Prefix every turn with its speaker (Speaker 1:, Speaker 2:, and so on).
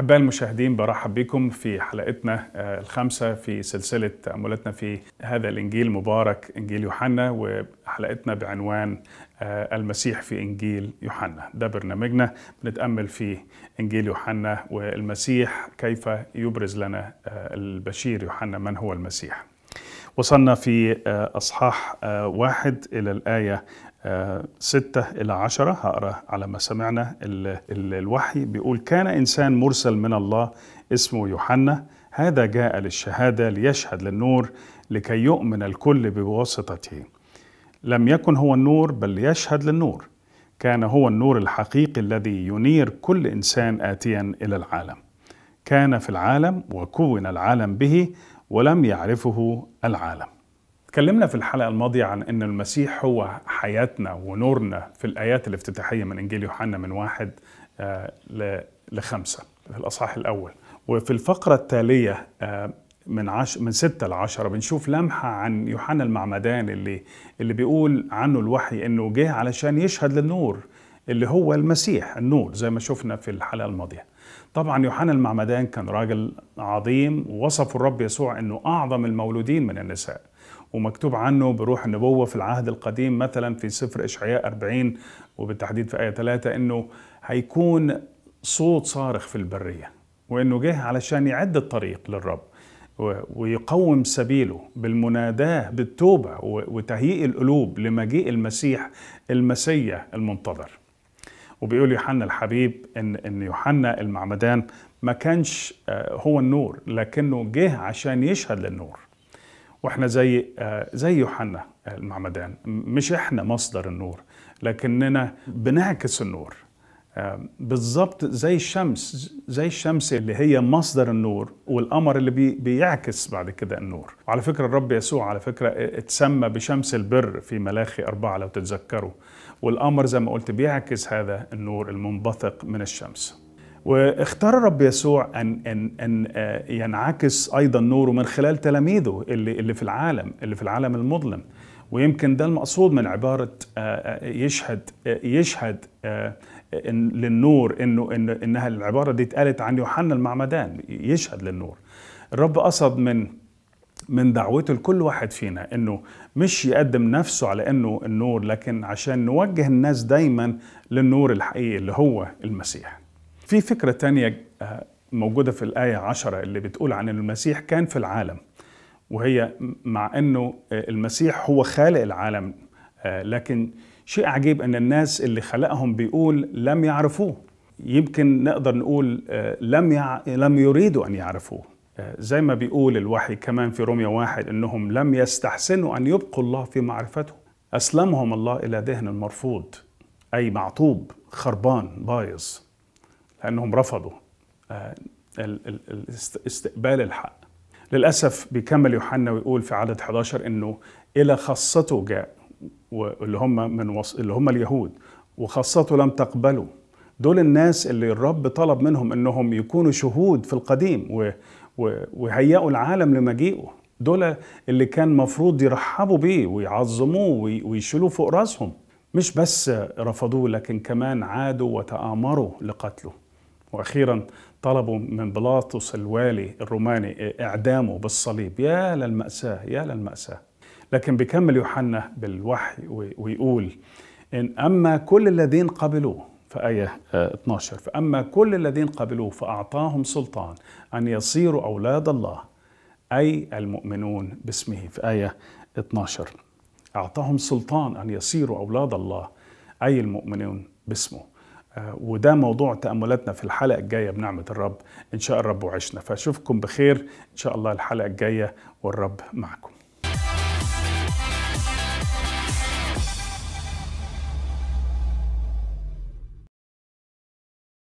Speaker 1: أحباء المشاهدين برحب بكم في حلقتنا آه، الخامسة في سلسلة تأملاتنا في هذا الإنجيل المبارك إنجيل يوحنا وحلقتنا بعنوان آه، المسيح في إنجيل يوحنا ده برنامجنا بنتأمل في إنجيل يوحنا والمسيح كيف يبرز لنا آه، البشير يوحنا من هو المسيح وصلنا في آه، أصحاح آه، واحد إلى الآية آه، ستة إلى عشرة هقرأ على ما سمعنا الوحي بيقول كان إنسان مرسل من الله اسمه يوحنا هذا جاء للشهادة ليشهد للنور لكي يؤمن الكل بواسطته لم يكن هو النور بل يشهد للنور كان هو النور الحقيقي الذي ينير كل إنسان آتيا إلى العالم كان في العالم وكون العالم به ولم يعرفه العالم تكلمنا في الحلقة الماضية عن أن المسيح هو حياتنا ونورنا في الآيات الافتتاحية من إنجيل يوحنا من واحد آه، لخمسة في الأصحاح الأول وفي الفقرة التالية آه، من عش... من 6 ل 10 بنشوف لمحه عن يوحنا المعمدان اللي اللي بيقول عنه الوحي انه جه علشان يشهد للنور اللي هو المسيح النور زي ما شفنا في الحلقة الماضية طبعا يوحنا المعمدان كان راجل عظيم ووصفه الرب يسوع أنه أعظم المولودين من النساء ومكتوب عنه بروح النبوة في العهد القديم مثلا في سفر إشعياء 40 وبالتحديد في آية 3 أنه هيكون صوت صارخ في البرية وأنه جه علشان يعد الطريق للرب ويقوم سبيله بالمناداة بالتوبة وتهيئ القلوب لمجيء المسيح المسيح المنتظر وبيقول يوحنا الحبيب ان ان يوحنا المعمدان ما كانش آه، هو النور لكنه جه عشان يشهد للنور واحنا زي آه، زي يوحنا المعمدان مش احنا مصدر النور لكننا بنعكس النور آه، بالظبط زي الشمس زي الشمس اللي هي مصدر النور والقمر اللي بي بيعكس بعد كده النور وعلى فكرة الرب يسوع على فكرة اتسمى بشمس البر في ملاخي أربعة لو تتذكروا والقمر زي ما قلت بيعكس هذا النور المنبثق من الشمس واختار الرب يسوع أن, أن, أن آه، ينعكس أيضا نوره من خلال تلاميذه اللي, اللي في العالم اللي في العالم المظلم ويمكن ده المقصود من عبارة آه، آه، يشهد يشهد للنور إنه إن إنها العبارة دي اتقالت عن يوحنا المعمدان يشهد للنور الرب قصد من من دعوته لكل واحد فينا انه مش يقدم نفسه على انه النور لكن عشان نوجه الناس دايما للنور الحقيقي اللي هو المسيح. في فكره تانية آه، موجوده في الايه 10 اللي بتقول عن المسيح كان في العالم وهي مع انه آه، المسيح هو خالق العالم آه، لكن شيء عجيب ان الناس اللي خلقهم بيقول لم يعرفوه يمكن نقدر نقول لم يع... لم يريدوا ان يعرفوه آه، زي ما بيقول الوحي كمان في روميا واحد انهم لم يستحسنوا ان يبقوا الله في معرفته اسلمهم الله الى ذهن المرفوض اي معطوب خربان بايظ لانهم رفضوا آه، استقبال الحق للاسف بيكمل يوحنا ويقول في عدد 11 انه الى خاصته جاء واللي هم من وص... اللي هم اليهود وخاصته لم تقبلوا دول الناس اللي الرب طلب منهم انهم يكونوا شهود في القديم و... وهيئوا العالم لمجيئه دول اللي كان مفروض يرحبوا بيه ويعظموه ويشيلوه فوق راسهم مش بس رفضوه لكن كمان عادوا وتآمروا لقتله وأخيرا طلبوا من بلاطس الوالي الروماني إعدامه بالصليب يا للمأساة يا للمأساة لكن بيكمل يوحنا بالوحي ويقول إن أما كل الذين قبلوه في آية 12 آه، فأما كل الذين قبلوه فأعطاهم سلطان أن يصيروا أولاد الله أي المؤمنون باسمه في آية 12 أعطاهم سلطان أن يصيروا أولاد الله أي المؤمنون باسمه آه، وده موضوع تأملاتنا في الحلقة الجاية بنعمة الرب إن شاء الرب وعشنا فأشوفكم بخير إن شاء الله الحلقة الجاية والرب معكم